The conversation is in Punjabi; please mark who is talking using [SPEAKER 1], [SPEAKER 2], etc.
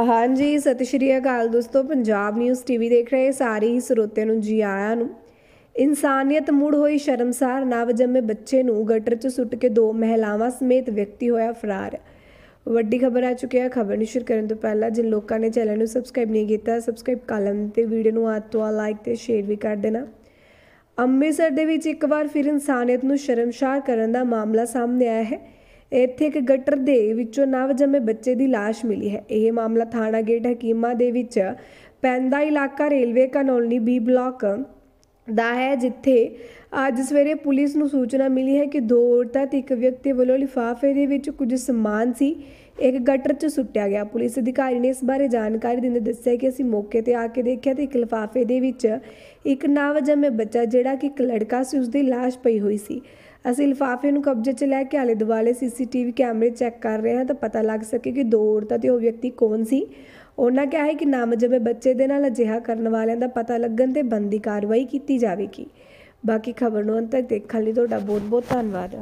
[SPEAKER 1] ਹਾਂਜੀ ਸਤਿ ਸ਼੍ਰੀ ਅਕਾਲ ਦੋਸਤੋ ਪੰਜਾਬ ਨਿਊਜ਼ ਟੀਵੀ ਦੇਖ ਰਹੇ ਸਾਰੇ ਹੀ ਸਰੋਤਿਆਂ ਨੂੰ ਜੀ ਆਇਆਂ ਨੂੰ ਇਨਸਾਨੀਅਤ ਮੁੜ ਹੋਈ ਸ਼ਰਮਸਾਰ ਨਵਜੰਮੇ ਬੱਚੇ ਨੂੰ ਗਟਰ 'ਚ ਸੁੱਟ ਕੇ ਦੋ ਮਹਿਲਾਵਾਂ ਸਮੇਤ ਵਿਅਕਤੀ ਹੋਇਆ ਫਰਾਰ ਵੱਡੀ ਖਬਰ ਆ ਚੁੱਕੀ ਹੈ ਖਬਰ ਨੂੰ ਸ਼ੁਰੂ ਕਰਨ ਤੋਂ ਪਹਿਲਾਂ ਜਿਨ ਲੋਕਾਂ ਨੇ ਚੈਨਲ ਨੂੰ ਸਬਸਕ੍ਰਾਈਬ ਨਹੀਂ ਕੀਤਾ ਸਬਸਕ੍ਰਾਈਬ ਕਰ ਲੈਣ ਤੇ ਵੀਡੀਓ ਨੂੰ ਆਤ ਤੋਂ ਲਾਈਕ ਤੇ ਸ਼ੇਅਰ ਵੀ ਕਰ ਦੇਣਾ ਅੰਮ੍ਰਿਤਸਰ ਦੇ ਵਿੱਚ ਇੱਕ ਵਾਰ ਫਿਰ ਇਨਸਾਨੀਅਤ ਨੂੰ ਸ਼ਰਮਸਾਰ ਕਰਨ ਦਾ ਮਾਮਲਾ ਸਾਹਮਣੇ ਆਇਆ ਹੈ ਇੱਥੇ ਇੱਕ ਗਟਰ ਦੇ ਵਿੱਚੋਂ ਨਵਜੰਮੇ ਬੱਚੇ ਦੀ ਲਾਸ਼ ਮਿਲੀ ਹੈ ਇਹ ਮਾਮਲਾ ਥਾਣਾ ਗੇਟ ਹਕੀਮਾ ਦੇ ਵਿੱਚ ਪੈਂਦਾ ਇਲਾਕਾ ਰੇਲਵੇ ਕਾਲੋਨੀ ਬੀ ਬਲਾਕ ਦਾ ਹੈ ਜਿੱਥੇ ਅੱਜ ਸਵੇਰੇ ਪੁਲਿਸ ਨੂੰ ਸੂਚਨਾ ਮਿਲੀ ਹੈ ਕਿ ਦੋ ਔਰਤਾਂ ਤੇ ਇੱਕ ਵਿਅਕਤੀ ਵੱਲੋਂ ਲਿਫਾਫੇ ਦੇ ਵਿੱਚ ਕੁਝ ਸਮਾਨ ਸੀ ਇੱਕ ਗਟਰ 'ਚ ਸੁੱਟਿਆ ਗਿਆ ਪੁਲਿਸ ਅਧਿਕਾਰੀ ਨੇ ਇਸ ਬਾਰੇ ਜਾਣਕਾਰੀ ਦਿੰਦੇ ਦੱਸਿਆ ਕਿ ਅਸੀਂ ਮੌਕੇ ਤੇ ਆ ਕੇ ਦੇਖਿਆ ਤੇ ਇੱਕ ਲਿਫਾਫੇ ਦੇ ਵਿੱਚ ਇੱਕ ਨਾਵਜੰਮੇ ਬੱਚਾ ਜਿਹੜਾ ਕਿ ਇੱਕ ਲੜਕਾ ਸੀ ਉਸਦੀ লাশ ਪਈ ਹੋਈ ਸੀ ਅਸੀਂ ਲਿਫਾਫੇ ਨੂੰ ਕਬਜ਼ੇ 'ਚ ਲੈ ਕੇ ਆਲੇ ਦੁਆਲੇ ਸੀਸੀਟੀਵੀ ਕੈਮਰੇ ਚੈੱਕ ਕਰ ਰਹੇ ਹਾਂ ਤਾਂ ਪਤਾ ਲੱਗ ਸਕੇ ਕਿ ਦੋ ਔਰਤਾਂ ਤੇ ਉਹ ਵਿਅਕਤੀ ਕੌਣ ਸੀ ਉਹਨਾਂ ਕਿਹਾ ਹੈ ਕਿ ਨਾਮਜ਼ਦ ਬੱਚੇ ਦੇ ਨਾਲ ਅਜਿਹਾ ਕਰਨ ਵਾਲਿਆਂ ਦਾ ਪਤਾ ਲੱਗਣ ਤੇ ਬੰਦੀ ਕਾਰਵਾਈ ਕੀਤੀ ਜਾਵੇਗੀ ਬਾਕੀ ਖਬਰ ਨੂੰ ਅੰਤ ਤੱਕ ਦੇਖਣ ਲਈ ਤੁਹਾਡਾ ਬਹੁਤ ਬਹੁਤ ਧੰਨਵਾਦ